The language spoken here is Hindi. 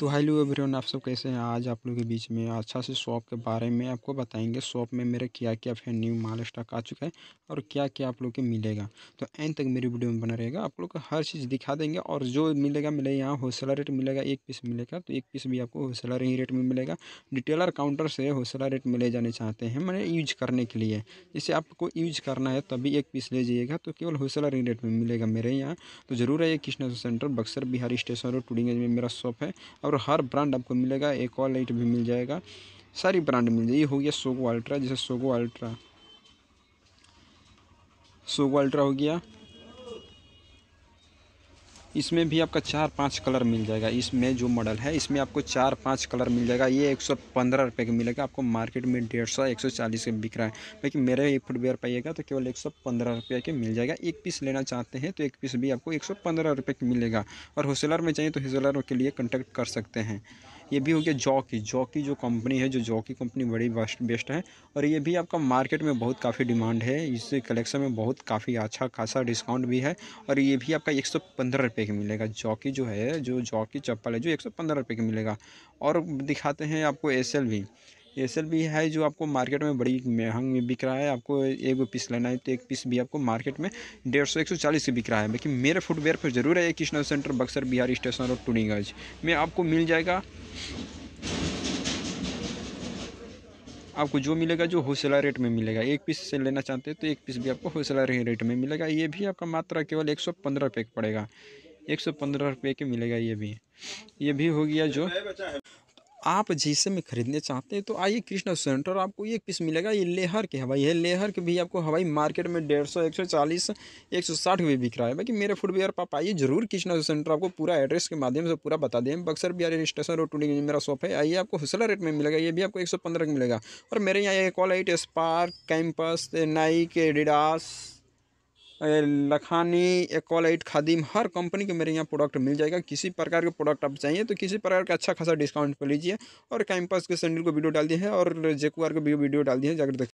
तो हेलो एवरीवन आप सब कैसे हैं आज आप लोग के बीच में अच्छा से शॉप के बारे में आपको बताएंगे शॉप में मेरा क्या क्या फिर न्यू माल स्टॉक आ चुका है और क्या क्या आप लोग के मिलेगा तो एंड तक मेरी वीडियो में बना रहेगा आप लोग को हर चीज़ दिखा देंगे और जो मिलेगा मिलेगा यहाँ होलसेलर रेट मिलेगा एक पीस मिलेगा तो एक पीस भी आपको होलसेलर ही रेट में मिलेगा डिटेलर काउंटर से होलसेलर रेट में ले जाने चाहते हैं मैंने यूज करने के लिए इसे आपको यूज करना है तभी एक पीस ले जाइएगा तो केवल होलसेलर ही रेट में मिलेगा मेरे यहाँ तो ज़रूर है ये कृष्णा सेंटर बक्सर बिहार स्टेशन और टूडिंग में मेरा शॉप है और हर ब्रांड आपको मिलेगा एक और लाइट भी मिल जाएगा सारी ब्रांड मिल जाएगी हो गया सोगो अल्ट्रा जैसे सोगो अल्ट्रा सोगो अल्ट्रा हो गया इसमें भी आपका चार पाँच कलर मिल जाएगा इसमें जो मॉडल है इसमें आपको चार पाँच कलर मिल जाएगा ये एक सौ पंद्रह रुपये का मिलेगा आपको मार्केट में डेढ़ सौ एक सौ चालीस का बिक रहा है लेकिन मेरे ये फुटवेयर पाइएगा तो केवल एक सौ पंद्रह रुपये के मिल जाएगा एक पीस लेना चाहते हैं तो एक पीस भी आपको एक सौ पंद्रह रुपये का मिलेगा और होलसेलर में चाहिए तो होलसेलर के लिए कंटेक्ट कर सकते हैं ये भी हो गया जॉकी जॉकी जो कंपनी है जो जॉकी कंपनी बड़ी बेस्ट बेस्ट है और ये भी आपका मार्केट में बहुत काफ़ी डिमांड है इस कलेक्शन में बहुत काफ़ी अच्छा खासा डिस्काउंट भी है और ये भी आपका एक सौ पंद्रह मिलेगा जॉकी जो है जो जॉकी चप्पल है जो एक सौ पंद्रह रुपये मिलेगा और दिखाते हैं आपको एस एल भी एस एल है जो आपको मार्केट में बड़ी महंग में बिक रहा है आपको एक पीस लेना है तो एक पीस भी आपको मार्केट में डेढ़ सौ एक सौ चालीस से बिक रहा है लेकिन मेरे फुटवेयर पर जरूर है कृष्णा सेंटर बक्सर बिहार स्टेशन और टूनीगंज में आपको मिल जाएगा आपको जो मिलेगा जो होलसेलर रेट में मिलेगा एक पीस से लेना चाहते हैं तो एक पीस भी आपको होलसेलर रेट में मिलेगा ये भी आपका मात्रा केवल एक सौ पंद्रह रुपये का पड़ेगा एक सौ पंद्रह रुपये के मिलेगा ये भी ये भी हो गया जो आप जिसे में ख़रीदने चाहते हैं तो आइए कृष्णा सेंटर आपको ये पीस मिलेगा ये लेहर की हवाई है लेहर की भी आपको हवाई मार्केट में डेढ़ सौ एक सौ चालीस एक सौ साठ में बिक रहा है बाकी मेरे फुटवेयर पर आप आइए जरूर कृष्णा सेंटर आपको पूरा एड्रेस के माध्यम से पूरा बता दें बक्सर बिहार स्टेशन रोड टूडी मेरा शॉप है आइए आपको हुसला रेट में मिलेगा ये भी आपको एक सौ पंद्रह का मिलेगा और मेरे यहाँ एक ऑल आइट Sparx Campus Nike Adidas Lakhani एकॉल खादिम हर कंपनी के मेरे यहाँ प्रोडक्ट मिल जाएगा किसी प्रकार के प्रोडक्ट आप चाहिए तो किसी प्रकार का अच्छा खासा डिस्काउंट पर लीजिए और कैंपस के सैंडल को वीडियो डाल दिए हैं और जेकुआर को वीडियो डाल दिए हैं जाकर